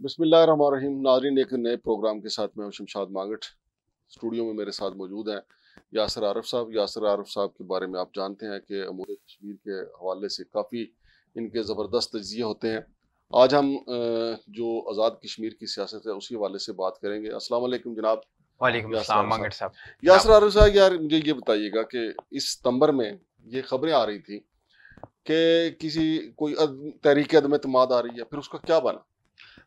बसमिल नाजरीन एक नए प्रोग्राम के साथ मैं शमशाद मांगट स्टूडियो में मेरे साथ मौजूद हैं यासर आरफ साहब यासर आरफ साहब के बारे में आप जानते हैं कि अमूर कश्मीर के हवाले से काफ़ी इनके ज़बरदस्त तजिए होते हैं आज हम जो आज़ाद कश्मीर की सियासत है उसी हवाले से बात करेंगे असल जनाब मांगट साहब यासर आरफ साहब यार मुझे ये बताइएगा कि इस सितंबर में ये खबरें आ रही थी कि किसी कोई तहरीक अदम अतमाद आ रही है फिर उसका क्या बना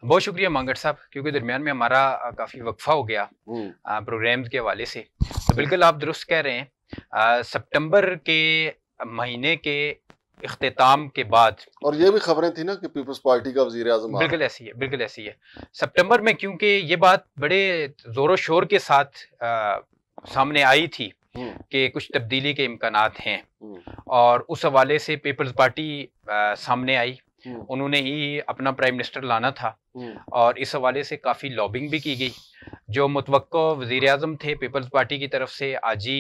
बहुत शुक्रिया मांगट साहब क्योंकि हम्म। दरमियान में हमारा काफ़ी वक्फा हो गया प्रोग्राम हम्म। के हवाले से तो बिल्कुल आप दुरुस्त कह रहे हैं सितंबर के महीने के अख्ताम के बाद और ये भी खबरें थी ना कि पीपल्स पार्टी का वजी अजम बिल्कुल ऐसी है बिल्कुल ऐसी है सितंबर में क्योंकि ये बात बड़े जोरों शोर के साथ आ, सामने आई थी हम्म। कि कुछ तब्दीली के इम्कान हैं और उस हवाले से पीपल्स पार्टी आ, सामने आई हम्म। उन्होंने ही अपना प्राइम मिनिस्टर लाना था हम्म। और इस हवाले से काफ़ी लॉबिंग भी की गई जो मुतव वजीर अजम थे पीपल्स पार्टी की तरफ से आजी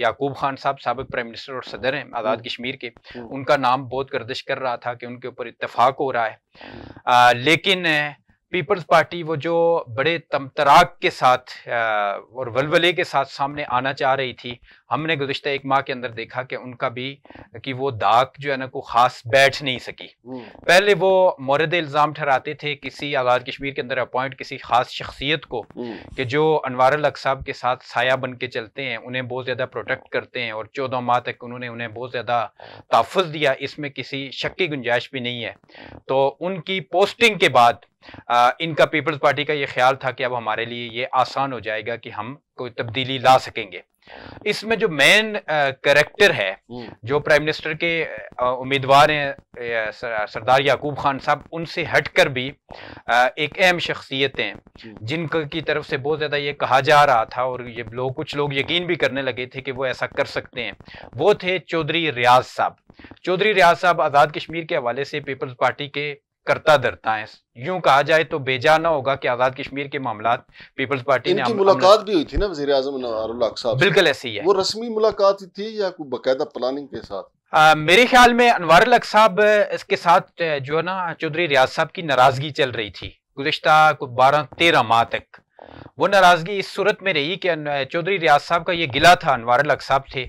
याकूब खान साहब सबक प्राइम मिनिस्टर और सदर हैं आज़ाद हम्म। कश्मीर के उनका नाम बहुत गर्दिश कर रहा था कि उनके ऊपर इतफाक़ हो रहा है आ, लेकिन पीपल्स पार्टी वो जो बड़े तमतराग के साथ और वलवले के साथ सामने आना चाह रही थी हमने गुजशत एक माह के अंदर देखा कि उनका भी कि वो दाग जो है ना को खास बैठ नहीं सकी हम्म। पहले वो मौरद इल्ज़ाम ठहराते थे किसी आज़ाद कश्मीर के अंदर अपॉइंट किसी खास शख्सियत को हम्म। कि जो अनवर अलग साहब के साथ साया बन के चलते हैं उन्हें बहुत ज़्यादा प्रोटेक्ट करते हैं और चौदह माह तक उन्होंने उन्हें बहुत ज़्यादा तहफ़ दिया इसमें किसी शक की गुंजाइश भी नहीं है तो उनकी पोस्टिंग के बाद इनका पीपल्स पार्टी का ये ख्याल था कि अब हमारे लिए ये आसान हो जाएगा कि हम कोई तब्दीली ला सकेंगे इसमें जो मेन करेक्टर है हम्म। जो प्राइम मिनिस्टर के उम्मीदवार हैं सरदार याकूब खान साहब उनसे हटकर भी एक अहम शख्सियत हैं हम्म। की तरफ से बहुत ज़्यादा ये कहा जा रहा था और ये लोग कुछ लोग यकीन भी करने लगे थे कि वो ऐसा कर सकते हैं वो थे चौधरी रियाज साहब चौधरी रियाज साहब आज़ाद कश्मीर के हवाले से पीपल्स पार्टी के करता धरता है यूं कहा जाए तो बेजाना होगा कि आजाद कश्मीर के मामला पीपल्स पार्टी ने मुलाकात भी हुई थी ना वजी आजम साहब बिल्कुल ऐसी है वो रस्मी मुलाकात थी या कोई बाकायदा प्लानिंग के साथ आ, मेरे ख्याल में अनवर लक साहब इसके साथ जो है ना चौधरी रियाज साहब की नाराजगी चल रही थी गुजशत बारह तेरह माह तक वो नाराज़गी इस सूरत में रही कि चौधरी रियाज साहब का ये गिला था अनवार हक साहब थे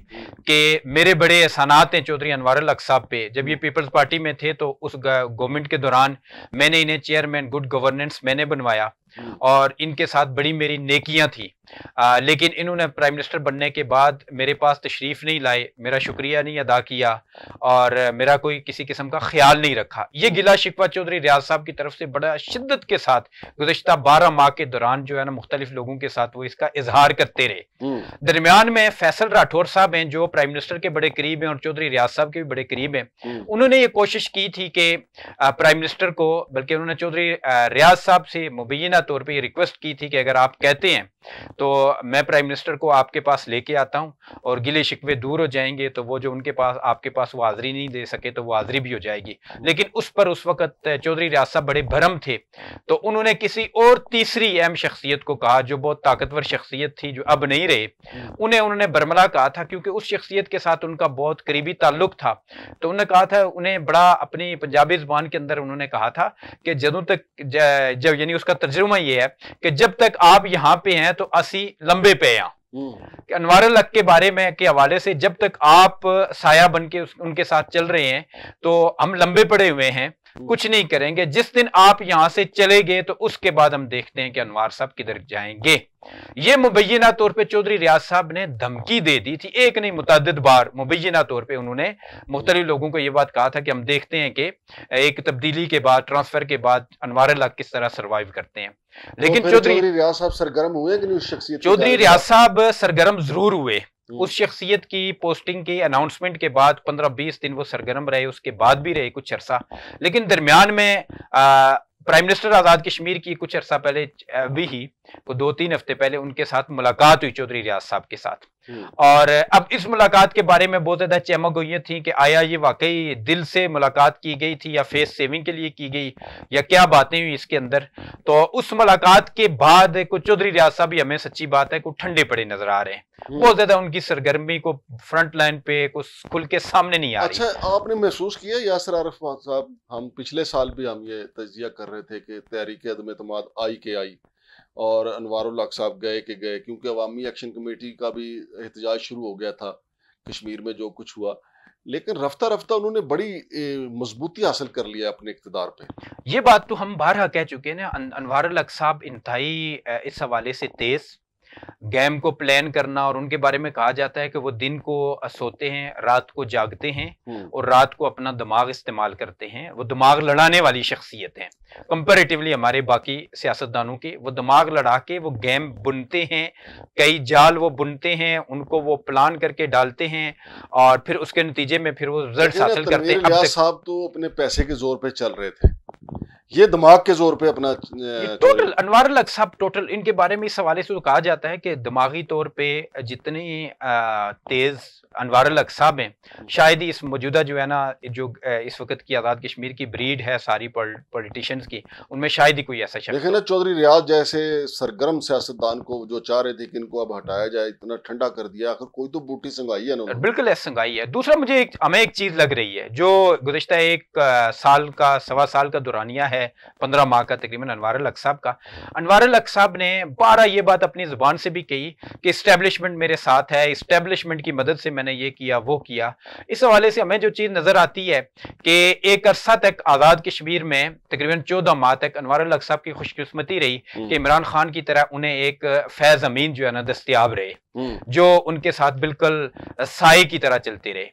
कि मेरे बड़े एहसानात हैं चौधरी अनवार हक साहब पे जब ये पीपल्स पार्टी में थे तो उस गवर्नमेंट के दौरान मैंने इन्हें चेयरमैन गुड गवर्नेंस मैंने बनवाया Hmm. और इनके साथ बड़ी मेरी नेकियां थी आ, लेकिन इन्होंने प्राइम मिनिस्टर बनने के बाद मेरे पास तशरीफ़ नहीं लाए मेरा शुक्रिया नहीं अदा किया और मेरा कोई किसी किस्म का ख्याल नहीं रखा यह hmm. गिला शिकवा चौधरी रियाज साहब की तरफ से बड़ा शिद्दत के साथ गुजशत बारह माह के दौरान जो है ना मुख्तलिफ लोगों के साथ वो इसका इजहार करते रहे hmm. दरमियान में फैसल राठौर साहब हैं जो प्राइम मिनिस्टर के बड़े करीब हैं और चौधरी रियाज साहब के भी बड़े करीब हैं उन्होंने ये कोशिश की थी कि प्राइम मिनिस्टर को बल्कि उन्होंने चौधरी रियाज साहब से मुबैना तौर पे ये रिक्वेस्ट की थी कि अगर आप कहते हैं तो मैं प्राइम मिनिस्टर को आपके पास लेके आता हूँ और गिले शिकवे दूर हो जाएंगे तो वो जो उनके पास आपके पास वो हाजरी नहीं दे सके तो वो हाजरी भी हो जाएगी लेकिन उस पर उस वक्त चौधरी रियाज साहब बड़े भरम थे तो उन्होंने किसी और तीसरी अहम शख्सियत को कहा जो बहुत ताकतवर शख्सियत थी जो अब नहीं रहे उन्हें उन्होंने बर्मला कहा था क्योंकि उस शख्सियत के साथ उनका बहुत करीबी ताल्लुक था तो उन्होंने कहा था उन्हें बड़ा अपनी पंजाबी जबान के अंदर उन्होंने कहा था कि जदों तक जब यानी उसका तर्जुमा तर्जमा यह है कि जब तक आप यहाँ पे हैं तो असी लंबे पे हैं हम्म। कि अनवार लक के बारे में के हवाले से जब तक आप साया बन के उनके साथ चल रहे हैं तो हम लंबे पड़े हुए हैं हम्म। कुछ नहीं करेंगे जिस दिन आप यहां से चले गए तो उसके बाद हम देखते हैं कि अनवार साहब किधर जाएंगे ये मुबैना तौर पे चौधरी रियाज साहब ने धमकी दे दी थी एक नहीं मुतद बार मुबैना तौर पे उन्होंने मुख्तलि लोगों को यह बात कहा था कि हम देखते हैं कि एक तब्दीली के बाद ट्रांसफर के बाद अनवर हक किस तरह सर्वाइव करते हैं तो लेकिन चौधरी रियाज साहब सरगर्म हुए कि नहीं चौधरी रियाज साहब सरगर्म जरूर हुए हम्म। उस शख्सियत की पोस्टिंग की अनाउंसमेंट के बाद पंद्रह बीस दिन वो सरगर्म रहे उसके बाद भी रहे कुछ अरसा लेकिन दरमियान में प्राइम मिनिस्टर आज़ाद कश्मीर की कुछ अरसा पहले भी ही वो दो तीन हफ्ते पहले उनके साथ मुलाकात हुई चौधरी रियाज साहब के साथ हम्म। और अब इस मुलाकात के बारे में बहुत ज्यादा चमक हुई थी कि आया ये वाकई दिल से मुलाकात की गई थी या फेस सेविंग के लिए की गई या क्या बातें हुई इसके अंदर तो उस मुलाकात के बाद कुछ चौधरी रियाज साहब हमें सच्ची बात है कुछ ठंडे पड़े नजर आ रहे हैं हम्म। बहुत ज्यादा उनकी सरगर्मी को फ्रंट लाइन पे कुछ खुल के सामने नहीं आ अच्छा आपने महसूस किया यासर आरफ साहब हम पिछले साल भी हम ये तजिया कर रहे थे कि तहरीक आई के आई और अनवारुल साहब गए कि गए क्योंकि अवामी एक्शन कमेटी का भी एहतजाज शुरू हो गया था कश्मीर में जो कुछ हुआ लेकिन रफ्ता रफ्ता उन्होंने बड़ी मजबूती हासिल कर लिया अपने इकतदार पे ये बात तो हम बारह कह चुके हैं उल्लाक साहब इंतहाई इस हवाले से तेज़ गेम को प्लान करना और उनके बारे में कहा जाता है कि वो दिन को सोते हैं रात को जागते हैं हम्म। और रात को अपना दिमाग इस्तेमाल करते हैं वो दिमाग लड़ाने वाली शख्सियत हैं कंपेरेटिवली हमारे बाकी सियासतदानों के वो दिमाग लड़ा के वो गैम बुनते हैं कई जाल वो बुनते हैं उनको वो प्लान करके डालते हैं और फिर उसके नतीजे में फिर वो रिजल्ट हासिल करते हैं साहब तो अपने पैसे के जोर पर चल रहे थे ये दिमाग के जोर पे अपना टोटल अनवर अलग सब टोटल इनके बारे में इस हवाले से तो कहा जाता है कि दिमागी तौर पे जितनी तेज अनवर अलग साहब हैं हम्म। शायद ही इस मौजूदा जो है ना जो इस वक्त की आज़ाद कश्मीर की ब्रीड है सारी पॉलिटिशियंस की उनमें शायद ही कोई ऐसा शख्स देखिए ना चौधरी रियाज जैसे सरगर्म सियासतदान को जो चाह रहे थे कि इनको अब हटाया जाए इतना ठंडा कर दिया आखिर कोई तो बूटी संगाई है ना बिल्कुल ऐसा संगाई है दूसरा मुझे हमें एक चीज़ लग रही है जो गुजशत एक साल का सवा साल का दुरानिया है पंद्रह माह का तकरीबन अनवार अलग साहब का अनवार अलग साहब ने बारह ये बात अपनी ज़ुबान से भी कही कि इस्टेब्लिशमेंट मेरे साथ है इस्टेब्लिशमेंट की मदद से मैंने ये किया वो किया इस हवाले से हमें जो चीज़ नज़र आती है कि एक अरसा तक आज़ाद कश्मीर में तकरीबन चौदह माह तक अनवार अलग साहब की खुशकस्मती रही हम्म। कि इमरान खान की तरह उन्हें एक फैज़ अमीन जो है ना दस्तियाब रहे हम्म। जो उनके साथ बिल्कुल साय की तरह चलते रहे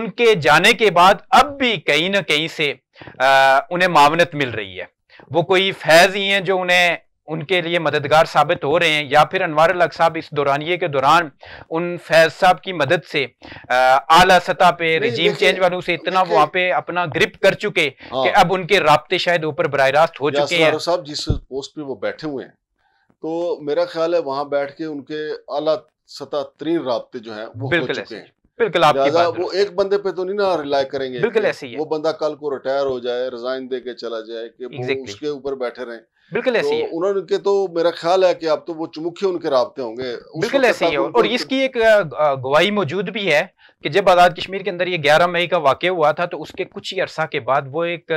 उनके जाने के बाद अब भी कहीं ना कहीं से उन्हें मावनत मिल रही है वो कोई फैज़ ही हैं जो उन्हें उनके लिए मददगार साबित हो रहे हैं या फिर अनवर अलग साहब इस दौरानिए के दौरान उन फैज साहब की मदद से आला सतह पे रिजीम चेंज वालों से इतना वहाँ पे अपना ग्रिप कर चुके हाँ। कि अब उनके रबते शायद ऊपर बरह रास्त हो चुके हैं साहब जिस पोस्ट पे वो बैठे हुए हैं तो मेरा ख्याल है वहाँ बैठ के उनके आला सतह तरीन रबते जो है वो हो चुके हैं बिल्कुल आपकी बात वो एक बंदे पे तो नहीं ना रिलाय करेंगे बिल्कुल ऐसे ही है वो बंदा कल को रिटायर हो जाए रिजाइन दे के चला जाए कि exactly. उसके ऊपर बैठे रहे बिल्कुल ऐसी तो है उन्होंने तो मेरा ख्याल है कि आप तो वो चुमुखे उनके रबते होंगे बिल्कुल ऐसे ही है और इसकी तो एक गवाही मौजूद भी है कि जब आज़ाद कश्मीर के अंदर ये ग्यारह मई का वाक्य हुआ था तो उसके कुछ ही अरसा के बाद वो एक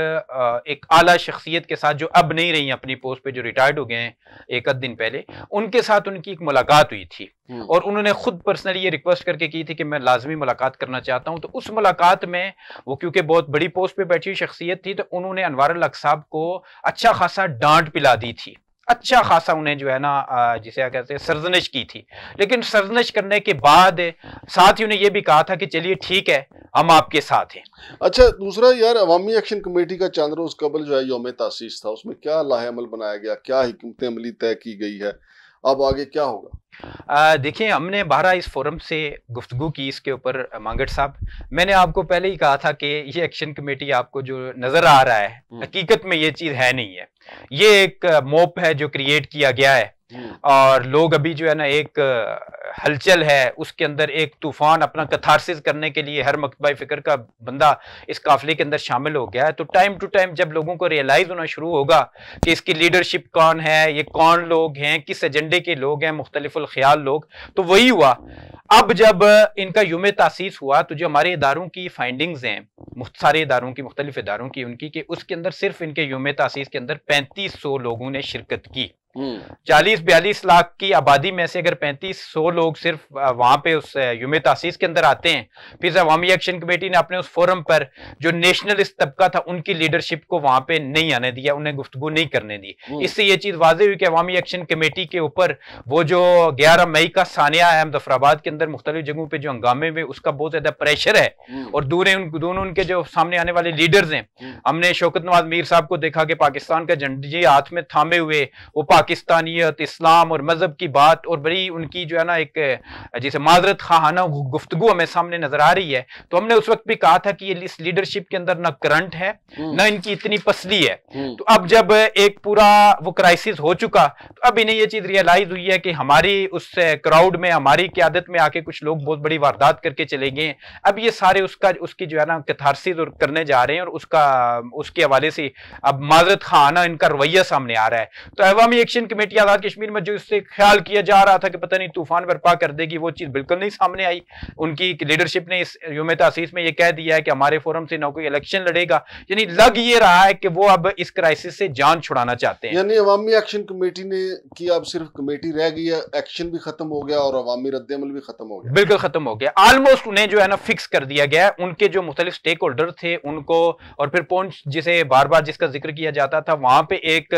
एक आला शख्सियत के साथ जो अब नहीं रही अपनी पोस्ट पे जो रिटायर्ड हो गए हैं एक आध दिन पहले उनके साथ उनकी एक मुलाकात हुई थी हम्म। और उन्होंने खुद पर्सनली ये रिक्वेस्ट करके की थी कि मैं लाजमी मुलाकात करना चाहता हूँ तो उस मुलाकात में वो क्योंकि बहुत बड़ी पोस्ट पर बैठी हुई शख्सियत थी तो उन्होंने अनवर साहब को अच्छा खासा डांट पिला मिला दी थी अच्छा खासा उन्हें जो है ना जिसे क्या कहते हैं सरजनश की थी लेकिन सरजनश करने के बाद साथ ही उन्हें यह भी कहा था कि चलिए ठीक है हम आपके साथ हैं अच्छा दूसरा यार अवामी एक्शन कमेटी का चांद्रोज कबल जो है योम तासीस था उसमें क्या लाहेमल बनाया गया क्या हमत अमली तय की गई है अब आगे क्या होगा देखिए हमने बारह इस फोरम से गुफ्तु की इसके ऊपर मांगट साहब मैंने आपको पहले ही कहा था कि ये एक्शन कमेटी आपको जो नजर आ रहा है हम्म। हकीकत में ये चीज है नहीं है ये एक मोप है जो क्रिएट किया गया है हम्म। और लोग अभी जो है ना एक हलचल है उसके अंदर एक तूफान अपना कथारसिस करने के लिए हर मकतबा फ़िक्र का बंदा इस काफिले के अंदर शामिल हो गया है तो टाइम टू टाइम जब लोगों को रियलाइज़ होना शुरू होगा कि इसकी लीडरशिप कौन है ये कौन लोग हैं किस एजेंडे के लोग हैं मुख्तलिफ़्याल लोग तो वही हुआ अब जब इनका युम तासीस हुआ तो जो हमारे इदारों की फाइंडिंग्स हैं सारे इदारों की मुख्तलिफ इदारों की उनकी कि उसके अंदर सिर्फ इनके युम तसीस के अंदर पैंतीस सौ लोगों ने शिरकत की हम्म। चालीस बयालीस लाख की आबादी में से अगर पैंतीस सौ लोग सिर्फ वहां पे उस युम तसीस के अंदर आते हैं फिर अवामी एक्शन कमेटी ने अपने उस फोरम पर जो नेशनलिस्ट तबका था उनकी लीडरशिप को वहां पे नहीं आने दिया उन्हें गुफ्तगु नहीं करने दी हम्म। इससे ये चीज वाजे हुई कि अवामी एक्शन कमेटी के ऊपर वो जो ग्यारह मई का सानिया है मुजफ्फराबाद के अंदर मुख्तलि जगहों पर जो हंगामे हुए उसका बहुत ज्यादा प्रेशर है हम्म। और दूर दोनों उनके जो सामने आने वाले लीडर्स हैं हमने शौकत नवाज मीर साहब को देखा कि पाकिस्तान का झंडी हाथ में थामे हुए वो पाकिस्तानियत इस्लाम और मज़हब की बात और बड़ी उनकी जो है ना एक जैसे माजरत खाना गुफ्तु हमें सामने नज़र आ रही है तो हमने उस वक्त भी कहा था कि ये इस लीडरशिप के अंदर ना करंट है हम्म। ना इनकी इतनी पसली है हम्म। तो अब जब एक पूरा वो क्राइसिस हो चुका तो अब इन्हें ये चीज़ रियलाइज हुई है कि हमारी उस क्राउड में हमारी क्यादत में आके कुछ लोग बहुत बड़ी वारदात करके चले गए अब ये सारे उसका उसकी जो है ना कथारसी करने जा रहे हैं और उसका उसके हवाले से अब माजरत खाना इनका रवैया सामने आ रहा है तो अवामी एक इलेक्शन कमेटी आजाद कश्मीर में जो इससे ख्याल किया जा रहा था कि पता नहीं तूफान बर्पा कर देगी वो चीज़ बिल्कुल नहीं सामने आई उनकी लीडरशिप ने इस योम तसीस में ये कह दिया है कि हमारे फोरम से ना कोई इलेक्शन लड़ेगा यानी लग ये रहा है कि वो अब इस क्राइसिस से जान छुड़ाना चाहते हैं यानी अवामी एक्शन कमेटी ने की अब सिर्फ कमेटी रह गई है एक्शन भी खत्म हो गया और अवामी रद्दमल भी खत्म हो गया बिल्कुल खत्म हो गया ऑलमोस्ट उन्हें जो है ना फिक्स कर दिया गया उनके जो मुख्तलि स्टेक होल्डर थे उनको और फिर पहुंच जिसे बार बार जिसका जिक्र किया जाता था वहां पर एक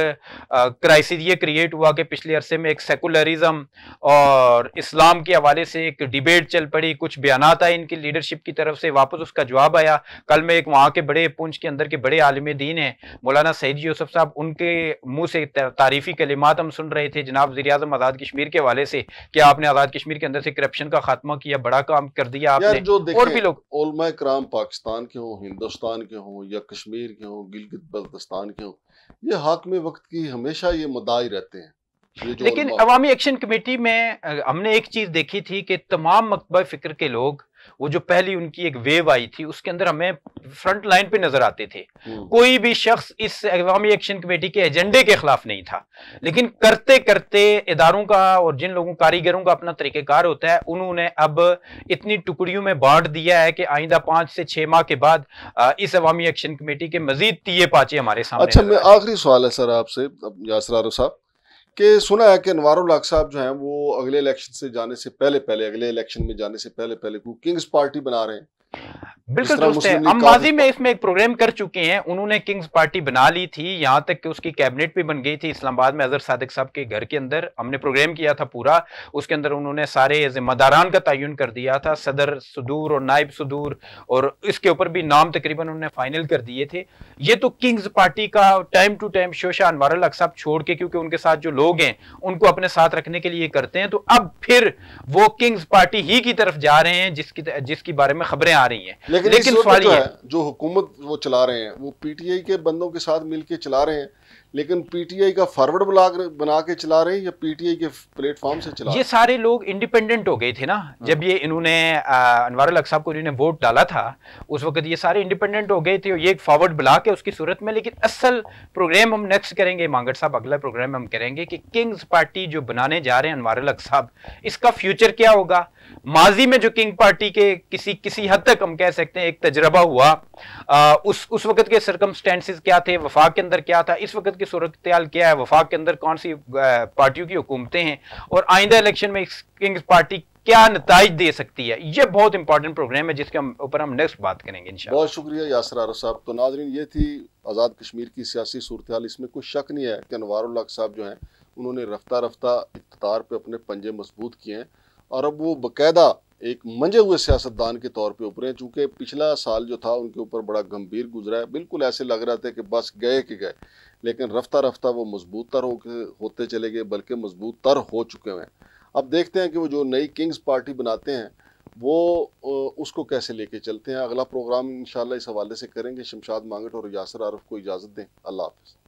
क्राइसिस ये क्रिएट हुआ कि पिछले अरसे में एक सेकुलरिज्म और इस्लाम के हवाले से एक डिबेट चल पड़ी कुछ बयान आए इनकी लीडरशिप की तरफ से वापस उसका जवाब आया कल में एक वहाँ के बड़े पुंछ के अंदर के बड़े आलम दीन हैं मौलाना सैद यूसुफ साहब उनके मुँह से तारीफ़ी कलिमात हम सुन रहे थे जनाब वजी अजम आज़ाद कश्मीर के हवाले से कि आपने आज़ाद कश्मीर के अंदर से करप्शन का खात्मा किया बड़ा काम कर दिया आपने जो और भी लोग कराम पाकिस्तान के हों हिंदुस्तान के हों या कश्मीर के हों गिलगित बल्तिस्तान के हों ये में वक्त की हमेशा ये मदाई रहते हैं लेकिन अवामी एक्शन कमेटी में हमने एक चीज देखी थी कि तमाम मकबा फिक्र के लोग वो जो पहली उनकी एक वेव आई थी उसके अंदर हमें फ्रंट लाइन पे नजर आते थे हम्म। कोई भी शख्स इस अवामी एक्शन कमेटी के एजेंडे के खिलाफ नहीं था लेकिन करते करते इदारों का और जिन लोगों कारीगरों का अपना तरीक़ेकार होता है उन्होंने अब इतनी टुकड़ियों में बांट दिया है कि आइंदा पांच से छह माह के बाद इस अवामी एक्शन कमेटी के मजीद तीये पाचे हमारे सामने अच्छा मैं आखिरी सवाल है सर आपसे यासरारो साहब कि सुना है कि अनवर उलाक साहब जो हैं वो अगले इलेक्शन से जाने से पहले पहले अगले इलेक्शन में जाने से पहले पहले को किंग्स पार्टी बना रहे हैं बिल्कुल दोस्त है हम माजी में इसमें एक प्रोग्राम कर चुके हैं उन्होंने किंग्स पार्टी बना ली थी यहाँ तक कि उसकी कैबिनेट भी बन गई थी इस्लामाबाद में अजहर सादिक साहब के घर के अंदर हमने प्रोग्राम किया था पूरा उसके अंदर उन्होंने सारे जिम्मेदारान का तयन कर दिया था सदर सदूर और नायब सदूर और इसके ऊपर भी नाम तकरीबन उन्होंने फाइनल कर दिए थे ये तो किंग्स पार्टी का टाइम टू टाइम शोशा अनवर अलग साहब छोड़ के क्योंकि उनके साथ जो लोग हैं उनको अपने साथ रखने के लिए करते हैं तो अब फिर वो किंग्स पार्टी ही की तरफ जा रहे हैं जिसकी जिसकी बारे में खबरें आ आ रही है लेकिन, लेकिन फाड़ी है। जो हुकूमत वो चला रहे हैं वो पीटीआई के बंदों के साथ मिलकर चला रहे हैं लेकिन पीटीआई का फॉरवर्ड ब्लॉक बना के चला रहे हैं या पीटीआई के प्लेटफॉर्म से चला ये सारे लोग इंडिपेंडेंट हो गए थे ना हाँ। जब ये इन्होंने अनवर अलग साहब को इन्होंने वोट डाला था उस वक्त ये सारे इंडिपेंडेंट हो गए थे ये एक फॉरवर्ड ब्लॉक है उसकी सूरत में लेकिन असल प्रोग्राम हम नेक्स्ट करेंगे मांगड़ साहब अगला प्रोग्राम हम करेंगे कि किंग्स पार्टी जो बनाने जा रहे हैं अनवर अलग साहब इसका फ्यूचर क्या होगा माजी में जो किंग पार्टी के किसी किसी हद तक हम कह सकते हैं एक तजर्बा हुआ आ, उस उस वक्त के सरकमस्टेंसेस क्या थे वफाक के अंदर क्या था इस वक्त के की सूरत क्या है वफाक के अंदर कौन सी पार्टियों की हुकूमतें हैं और आइंदा इलेक्शन में किंग्स पार्टी क्या नतज दे सकती है ये बहुत इंपॉर्टेंट प्रोग्राम है जिसके ऊपर हम नेक्स्ट बात करेंगे बहुत शुक्रिया यासर आर साहब तो नाजरीन ये थी आज़ाद कश्मीर की सियासी सूरत इसमें कोई शक नहीं है कि अनवारुल्लाक साहब जो हैं उन्होंने रफ्ता रफ्ता इकतदार पर अपने पंजे मजबूत किए हैं और अब वो बाकायदा एक मंजे हुए सियासतदान के तौर पे उभरे चूँकि पिछला साल जो था उनके ऊपर बड़ा गंभीर गुजरा है बिल्कुल ऐसे लग रहा था कि बस गए कि गए लेकिन रफ्ता रफ्ता वो मजबूत तर होते चले गए बल्कि मजबूत तर हो चुके हैं अब देखते हैं कि वो जो नई किंग्स पार्टी बनाते हैं वो उसको कैसे लेके चलते हैं अगला प्रोग्राम इन इस हवाले से करेंगे शमशाद मांगट और यासर आरफ को इजाज़त दें अल्लाह हाफिज़